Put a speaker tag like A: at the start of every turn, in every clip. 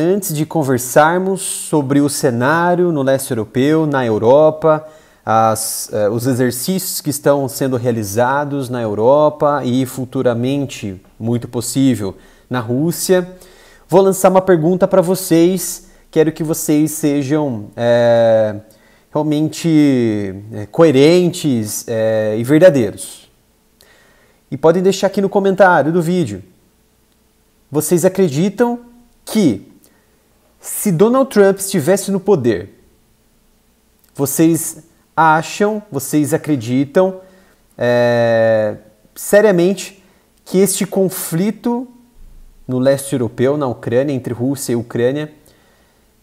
A: antes de conversarmos sobre o cenário no leste europeu, na Europa, as, uh, os exercícios que estão sendo realizados na Europa e futuramente, muito possível, na Rússia, vou lançar uma pergunta para vocês. Quero que vocês sejam é, realmente é, coerentes é, e verdadeiros. E podem deixar aqui no comentário do vídeo. Vocês acreditam que se Donald Trump estivesse no poder, vocês acham, vocês acreditam é, seriamente que este conflito no leste europeu, na Ucrânia, entre Rússia e Ucrânia,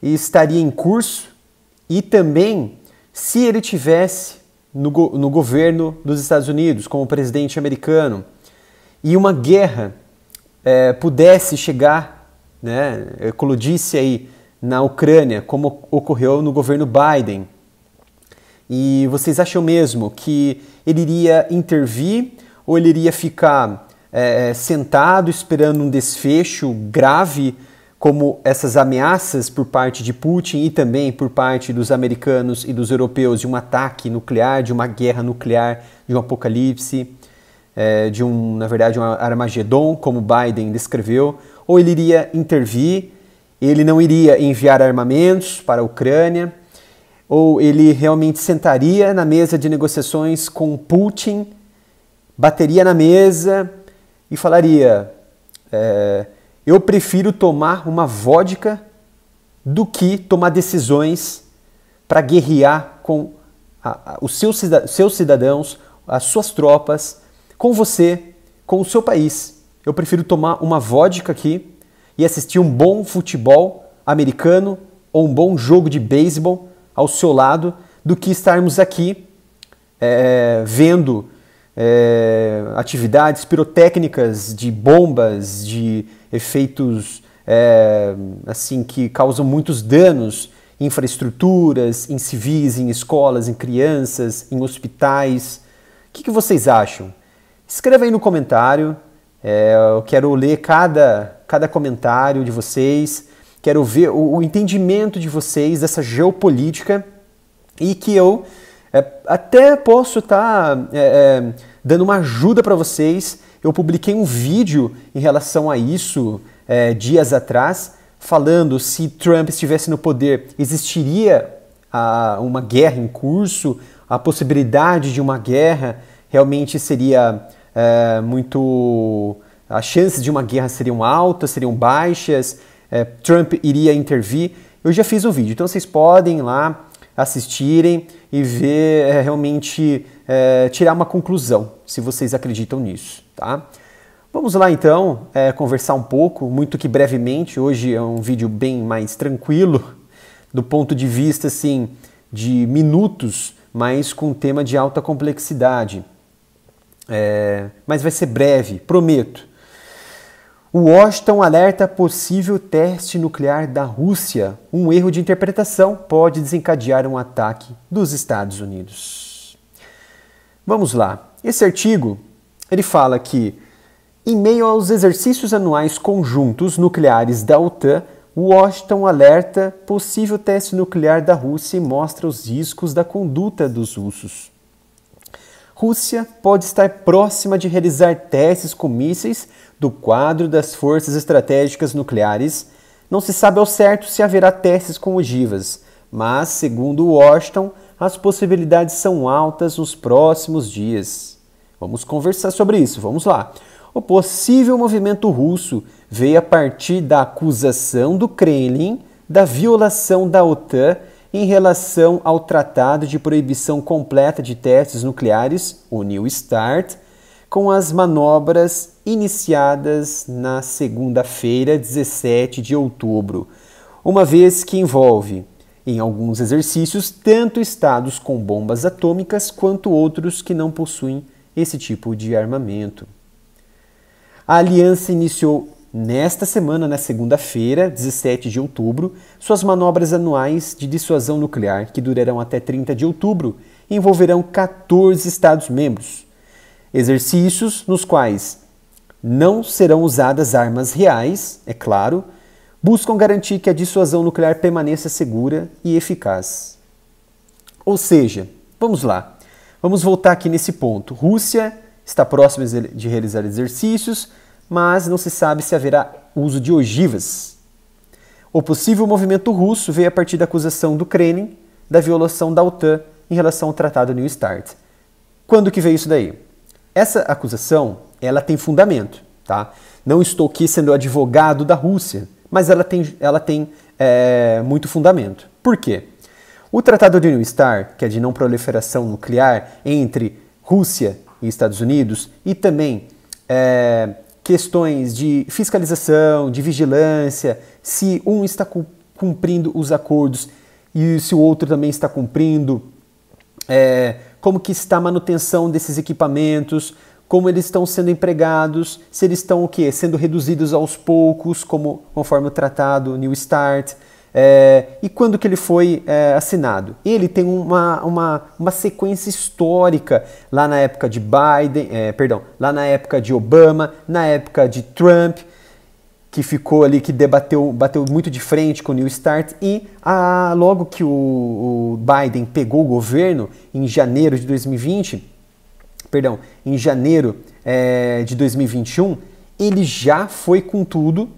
A: estaria em curso? E também, se ele tivesse no, go no governo dos Estados Unidos, como presidente americano, e uma guerra é, pudesse chegar né, eclodisse aí na Ucrânia, como ocorreu no governo Biden. E vocês acham mesmo que ele iria intervir ou ele iria ficar é, é, sentado esperando um desfecho grave, como essas ameaças por parte de Putin e também por parte dos americanos e dos europeus de um ataque nuclear, de uma guerra nuclear, de um apocalipse, é, de um, na verdade, um Armagedon, como Biden descreveu? ou ele iria intervir, ele não iria enviar armamentos para a Ucrânia, ou ele realmente sentaria na mesa de negociações com Putin, bateria na mesa e falaria: é, eu prefiro tomar uma vodka do que tomar decisões para guerrear com a, a, os seus, seus cidadãos, as suas tropas, com você, com o seu país eu prefiro tomar uma vodka aqui e assistir um bom futebol americano ou um bom jogo de beisebol ao seu lado do que estarmos aqui é, vendo é, atividades pirotécnicas de bombas, de efeitos é, assim que causam muitos danos em infraestruturas, em civis, em escolas, em crianças, em hospitais. O que, que vocês acham? Escreva aí no comentário. É, eu quero ler cada, cada comentário de vocês, quero ver o, o entendimento de vocês dessa geopolítica e que eu é, até posso estar tá, é, é, dando uma ajuda para vocês. Eu publiquei um vídeo em relação a isso é, dias atrás, falando se Trump estivesse no poder, existiria a, uma guerra em curso, a possibilidade de uma guerra realmente seria é, muito. As chances de uma guerra seriam altas, seriam baixas, é, Trump iria intervir. Eu já fiz um vídeo, então vocês podem lá assistirem e ver é, realmente é, tirar uma conclusão, se vocês acreditam nisso, tá? Vamos lá então é, conversar um pouco, muito que brevemente. Hoje é um vídeo bem mais tranquilo, do ponto de vista assim de minutos, mas com um tema de alta complexidade. É, mas vai ser breve, prometo. O Washington alerta possível teste nuclear da Rússia. Um erro de interpretação pode desencadear um ataque dos Estados Unidos. Vamos lá. Esse artigo ele fala que em meio aos exercícios anuais conjuntos nucleares da OTAN, Washington alerta possível teste nuclear da Rússia e mostra os riscos da conduta dos russos. Rússia pode estar próxima de realizar testes com mísseis do quadro das forças estratégicas nucleares. Não se sabe ao certo se haverá testes com ogivas, mas, segundo Washington, as possibilidades são altas nos próximos dias. Vamos conversar sobre isso, vamos lá. O possível movimento russo veio a partir da acusação do Kremlin da violação da OTAN em relação ao Tratado de Proibição Completa de Testes Nucleares, o New START, com as manobras iniciadas na segunda-feira, 17 de outubro, uma vez que envolve, em alguns exercícios, tanto estados com bombas atômicas quanto outros que não possuem esse tipo de armamento. A aliança iniciou Nesta semana, na segunda-feira, 17 de outubro, suas manobras anuais de dissuasão nuclear, que durarão até 30 de outubro, envolverão 14 Estados-membros. Exercícios nos quais não serão usadas armas reais, é claro, buscam garantir que a dissuasão nuclear permaneça segura e eficaz. Ou seja, vamos lá, vamos voltar aqui nesse ponto. Rússia está próxima de realizar exercícios mas não se sabe se haverá uso de ogivas. O possível movimento russo veio a partir da acusação do Kremlin da violação da OTAN em relação ao Tratado New START. Quando que veio isso daí? Essa acusação, ela tem fundamento, tá? Não estou aqui sendo advogado da Rússia, mas ela tem, ela tem é, muito fundamento. Por quê? O Tratado de New START, que é de não proliferação nuclear entre Rússia e Estados Unidos, e também é, questões de fiscalização, de vigilância, se um está cumprindo os acordos e se o outro também está cumprindo, é, como que está a manutenção desses equipamentos, como eles estão sendo empregados, se eles estão o quê? Sendo reduzidos aos poucos, como conforme o tratado New START. É, e quando que ele foi é, assinado? Ele tem uma, uma, uma sequência histórica lá na época de Biden, é, perdão, lá na época de Obama, na época de Trump, que ficou ali, que debateu, bateu muito de frente com o New Start e a, logo que o, o Biden pegou o governo em janeiro de 2020, perdão, em janeiro é, de 2021, ele já foi com tudo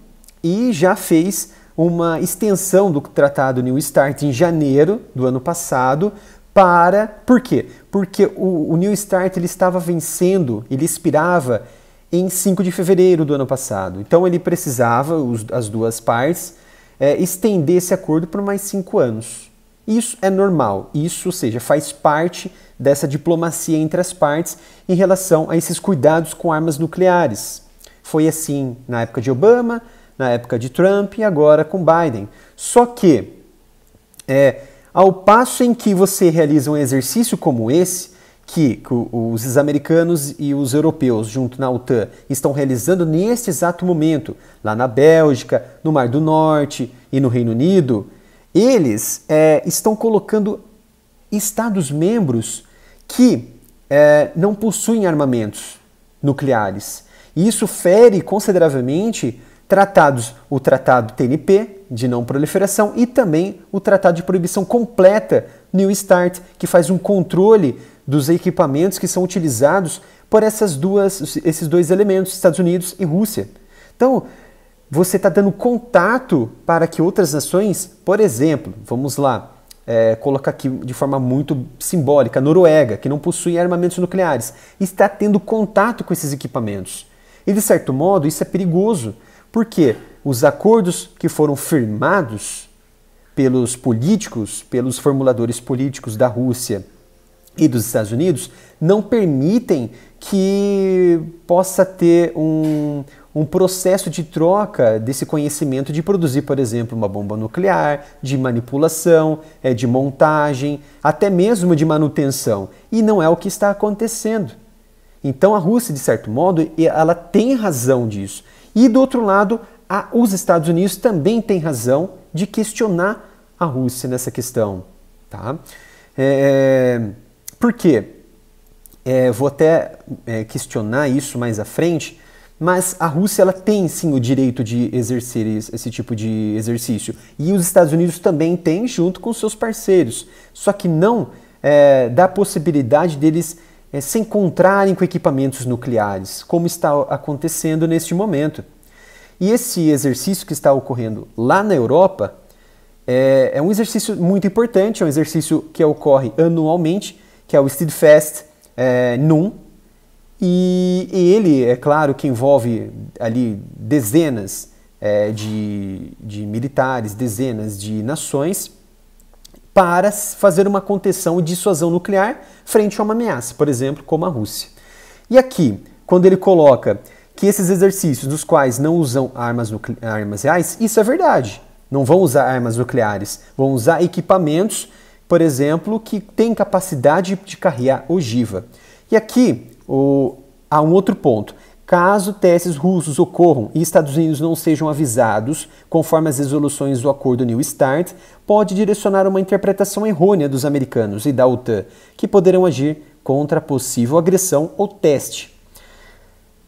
A: e já fez uma extensão do Tratado New START em janeiro do ano passado para... Por quê? Porque o, o New START ele estava vencendo, ele expirava em 5 de fevereiro do ano passado. Então ele precisava, os, as duas partes, é, estender esse acordo por mais cinco anos. Isso é normal, isso, ou seja, faz parte dessa diplomacia entre as partes em relação a esses cuidados com armas nucleares. Foi assim na época de Obama, na época de Trump e agora com Biden. Só que, é, ao passo em que você realiza um exercício como esse, que os americanos e os europeus, junto na OTAN, estão realizando neste exato momento, lá na Bélgica, no Mar do Norte e no Reino Unido, eles é, estão colocando Estados-membros que é, não possuem armamentos nucleares. E isso fere consideravelmente tratados o Tratado TNP, de não proliferação, e também o Tratado de Proibição Completa, New START, que faz um controle dos equipamentos que são utilizados por essas duas, esses dois elementos, Estados Unidos e Rússia. Então, você está dando contato para que outras nações, por exemplo, vamos lá, é, colocar aqui de forma muito simbólica, Noruega, que não possui armamentos nucleares, está tendo contato com esses equipamentos. E de certo modo, isso é perigoso, porque os acordos que foram firmados pelos políticos, pelos formuladores políticos da Rússia e dos Estados Unidos, não permitem que possa ter um, um processo de troca desse conhecimento de produzir, por exemplo, uma bomba nuclear, de manipulação, eh, de montagem, até mesmo de manutenção. E não é o que está acontecendo. Então a Rússia, de certo modo, ela tem razão disso. E do outro lado, a, os Estados Unidos também têm razão de questionar a Rússia nessa questão. Tá? É, é, por quê? É, vou até é, questionar isso mais à frente, mas a Rússia ela tem sim o direito de exercer esse tipo de exercício. E os Estados Unidos também têm, junto com seus parceiros. Só que não é, dá a possibilidade deles é, se encontrarem com equipamentos nucleares, como está acontecendo neste momento. E esse exercício que está ocorrendo lá na Europa é, é um exercício muito importante, é um exercício que ocorre anualmente, que é o Steadfast é, NUM, e, e, ele, é claro, que envolve ali dezenas é, de, de militares, dezenas de nações, para fazer uma contenção e dissuasão nuclear frente a uma ameaça, por exemplo, como a Rússia. E aqui, quando ele coloca que esses exercícios dos quais não usam armas, armas reais, isso é verdade. Não vão usar armas nucleares, vão usar equipamentos, por exemplo, que têm capacidade de carregar ogiva. E aqui o, há um outro ponto. Caso testes russos ocorram e Estados Unidos não sejam avisados, conforme as resoluções do acordo New START, pode direcionar uma interpretação errônea dos americanos e da OTAN, que poderão agir contra possível agressão ou teste.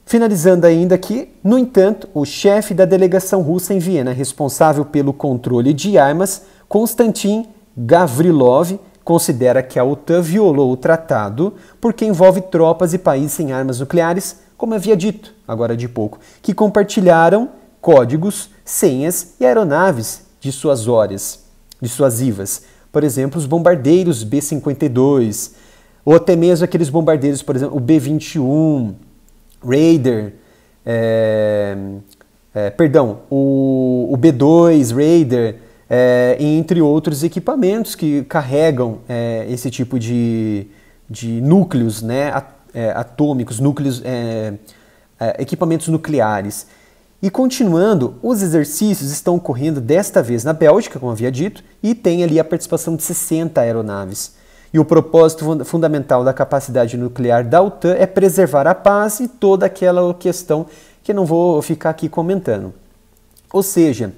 A: Finalizando ainda aqui, no entanto, o chefe da delegação russa em Viena, responsável pelo controle de armas, Konstantin Gavrilov, considera que a OTAN violou o tratado porque envolve tropas e países sem armas nucleares como havia dito agora de pouco, que compartilharam códigos, senhas e aeronaves de suas horas, de suas IVAs. Por exemplo, os bombardeiros B-52, ou até mesmo aqueles bombardeiros, por exemplo, o B-21, Raider, é, é, perdão, o, o B-2, Raider, é, entre outros equipamentos que carregam é, esse tipo de, de núcleos, né, é, atômicos, núcleos, é, é, equipamentos nucleares. E continuando, os exercícios estão ocorrendo desta vez na Bélgica, como havia dito, e tem ali a participação de 60 aeronaves. E o propósito fundamental da capacidade nuclear da OTAN é preservar a paz e toda aquela questão que não vou ficar aqui comentando. Ou seja,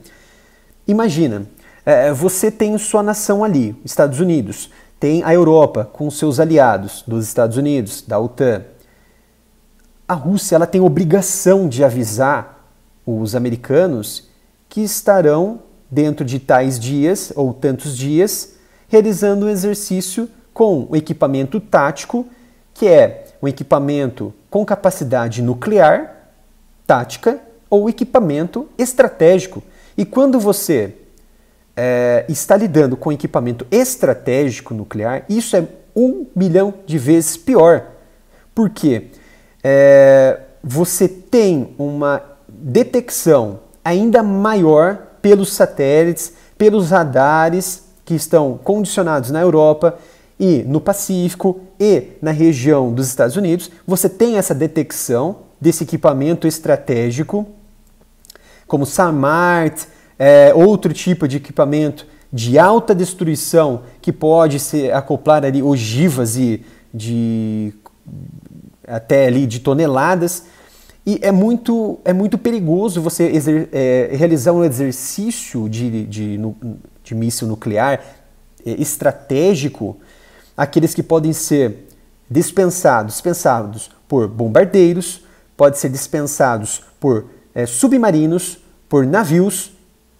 A: imagina, é, você tem sua nação ali, Estados Unidos, tem a Europa com seus aliados, dos Estados Unidos, da OTAN. A Rússia ela tem obrigação de avisar os americanos que estarão dentro de tais dias ou tantos dias realizando um exercício com o equipamento tático, que é um equipamento com capacidade nuclear, tática ou equipamento estratégico. E quando você é, está lidando com equipamento estratégico nuclear, isso é um milhão de vezes pior. Porque é, você tem uma detecção ainda maior pelos satélites, pelos radares que estão condicionados na Europa e no Pacífico e na região dos Estados Unidos. Você tem essa detecção desse equipamento estratégico, como SAMART, é, outro tipo de equipamento de alta destruição que pode se acoplar ali ogivas e de até ali de toneladas e é muito é muito perigoso você exer, é, realizar um exercício de, de, de, de míssil nuclear é, estratégico aqueles que podem ser dispensados dispensados por bombardeiros pode ser dispensados por é, submarinos por navios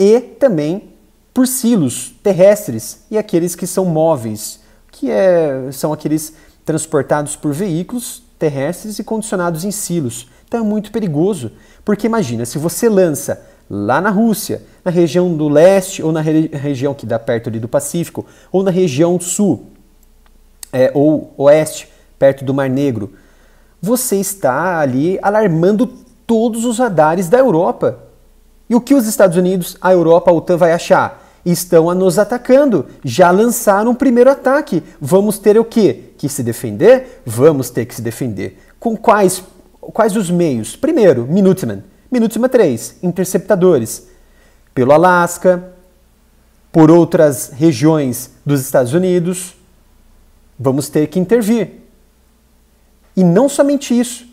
A: e também por silos terrestres e aqueles que são móveis, que é, são aqueles transportados por veículos terrestres e condicionados em silos. Então é muito perigoso, porque imagina, se você lança lá na Rússia, na região do leste ou na re região que dá perto ali do Pacífico, ou na região sul é, ou oeste, perto do Mar Negro, você está ali alarmando todos os radares da Europa, e o que os Estados Unidos, a Europa, a OTAN vai achar? Estão a nos atacando, já lançaram o primeiro ataque. Vamos ter o quê? Que se defender? Vamos ter que se defender. Com quais, quais os meios? Primeiro, Minuteman. Minuteman 3, interceptadores. Pelo Alasca, por outras regiões dos Estados Unidos, vamos ter que intervir. E não somente isso,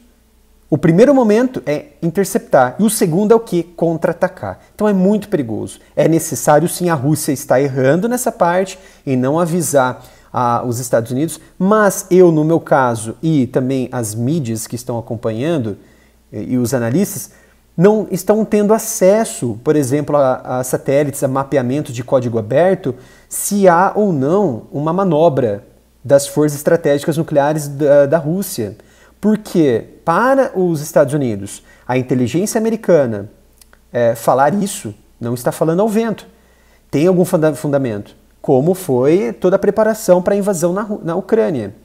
A: o primeiro momento é interceptar e o segundo é o que? Contra-atacar. Então é muito perigoso. É necessário sim a Rússia estar errando nessa parte e não avisar a, ah, os Estados Unidos, mas eu, no meu caso, e também as mídias que estão acompanhando e, eh, e os analistas, não estão tendo acesso, por exemplo, a, a satélites, a mapeamento de código aberto, se há ou não uma manobra das forças estratégicas nucleares da, da Rússia. Porque para os Estados Unidos, a inteligência americana é, falar isso não está falando ao vento. Tem algum fundamento, como foi toda a preparação para a invasão na, na Ucrânia.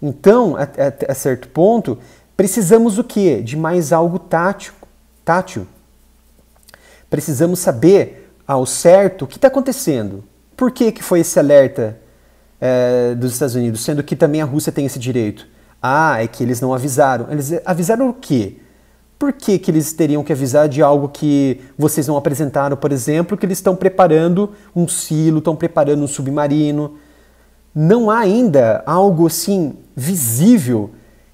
A: Então, a, a, a certo ponto, precisamos o quê? De mais algo tático, tátil. Precisamos saber ao certo o que está acontecendo. Por que, que foi esse alerta é, dos Estados Unidos, sendo que também a Rússia tem esse direito? Ah, é que eles não avisaram. Eles eh, avisaram o quê? Por que, que eles teriam que avisar de algo que vocês não apresentaram, por exemplo, que eles estão preparando um silo, estão preparando um submarino? Não há ainda algo assim visível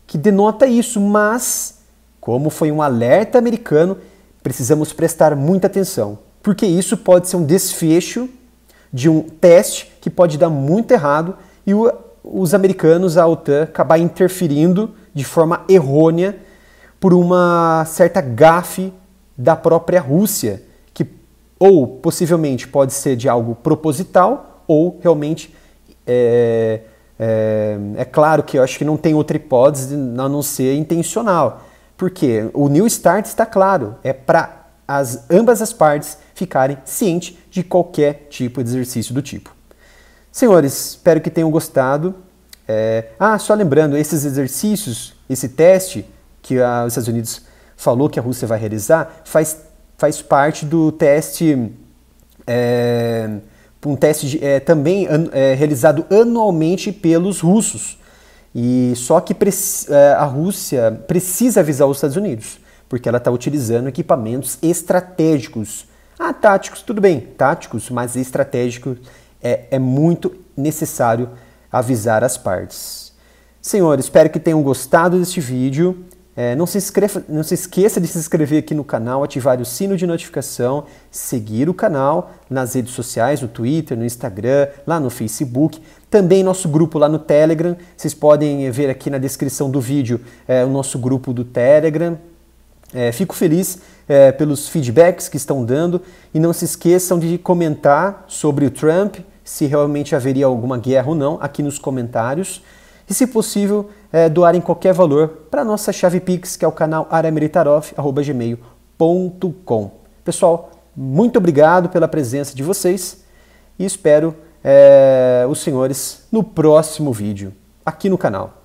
A: que denota isso, mas, como foi um alerta americano, precisamos prestar muita atenção, porque isso pode ser um desfecho de um teste que pode dar muito errado e o os americanos, a OTAN, acabar interferindo de forma errônea por uma certa gafe da própria Rússia, que ou possivelmente pode ser de algo proposital ou realmente é, é, é, claro que eu acho que não tem outra hipótese a não ser intencional, porque o New Start está claro, é para as ambas as partes ficarem cientes de qualquer tipo de exercício do tipo. Senhores, espero que tenham gostado. É... Ah, só lembrando, esses exercícios, esse teste que a, os Estados Unidos falou que a Rússia vai realizar, faz, faz parte do teste, é... um teste de, é, também an, é, realizado anualmente pelos russos. E só que é, a Rússia precisa avisar os Estados Unidos, porque ela está utilizando equipamentos estratégicos. Ah, táticos, tudo bem, táticos, mas estratégicos é, é muito necessário avisar as partes. Senhor, espero que tenham gostado deste vídeo. É, não, se inscreva, não se esqueça de se inscrever aqui no canal, ativar o sino de notificação, seguir o canal nas redes sociais, no Twitter, no Instagram, lá no Facebook. Também nosso grupo lá no Telegram. Vocês podem eh, ver aqui na descrição do vídeo é, o nosso grupo do Telegram. É, fico feliz eh, pelos feedbacks que estão dando e não se esqueçam de comentar sobre o Trump se realmente haveria alguma guerra ou não aqui nos comentários. E, se possível, é, doarem qualquer valor para a nossa chave Pix, que é o canal arameritarov.gmail.com. Pessoal, muito obrigado pela presença de vocês e espero é, os senhores no próximo vídeo aqui no canal.